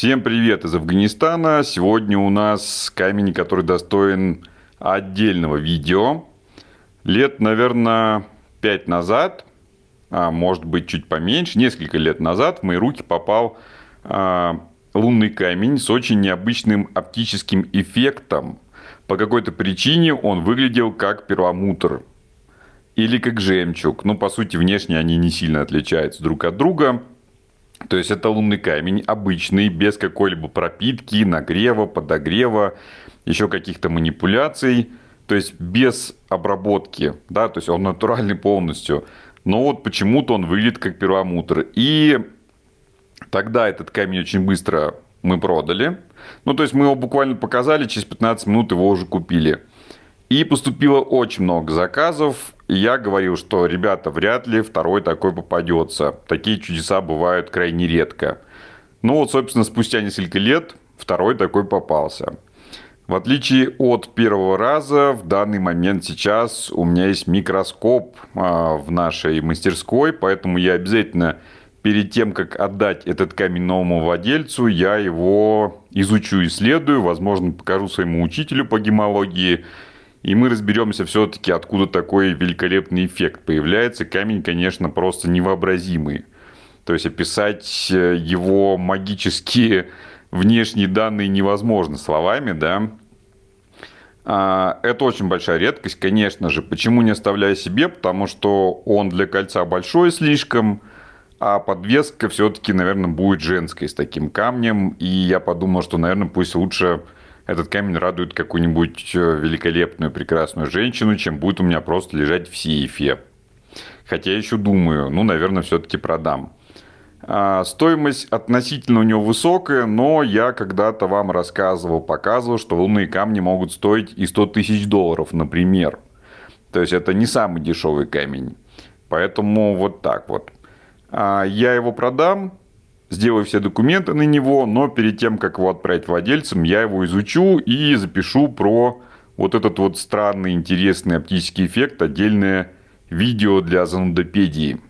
Всем привет из Афганистана. Сегодня у нас камень, который достоин отдельного видео. Лет, наверное, 5 назад, а может быть чуть поменьше, несколько лет назад в мои руки попал а, лунный камень с очень необычным оптическим эффектом. По какой-то причине он выглядел как перламутр или как жемчуг. Но ну, по сути, внешне они не сильно отличаются друг от друга. То есть это лунный камень, обычный, без какой-либо пропитки, нагрева, подогрева, еще каких-то манипуляций. То есть без обработки, да, то есть он натуральный полностью. Но вот почему-то он выглядит как первомутр. И тогда этот камень очень быстро мы продали. Ну, то есть мы его буквально показали, через 15 минут его уже купили. И поступило очень много заказов. Я говорил, что, ребята, вряд ли второй такой попадется. Такие чудеса бывают крайне редко. Ну вот, собственно, спустя несколько лет второй такой попался. В отличие от первого раза, в данный момент сейчас у меня есть микроскоп а, в нашей мастерской, поэтому я обязательно перед тем, как отдать этот камень новому владельцу, я его изучу, исследую, возможно, покажу своему учителю по гемологии, и мы разберемся все-таки, откуда такой великолепный эффект появляется. Камень, конечно, просто невообразимый. То есть описать э, его магические внешние данные невозможно словами, да. А, это очень большая редкость, конечно же. Почему не оставляя себе? Потому что он для кольца большой слишком, а подвеска все-таки, наверное, будет женской с таким камнем. И я подумал, что, наверное, пусть лучше этот камень радует какую-нибудь э, великолепную, прекрасную женщину, чем будет у меня просто лежать в сейфе. Хотя я еще думаю, ну, наверное, все-таки продам. А, стоимость относительно у него высокая, но я когда-то вам рассказывал, показывал, что лунные камни могут стоить и 100 тысяч долларов, например. То есть это не самый дешевый камень. Поэтому вот так вот. А, я его продам, сделаю все документы на него, но перед тем, как его отправить владельцам, я его изучу и запишу про вот этот вот странный интересный оптический эффект, отдельное видео для занудопедии.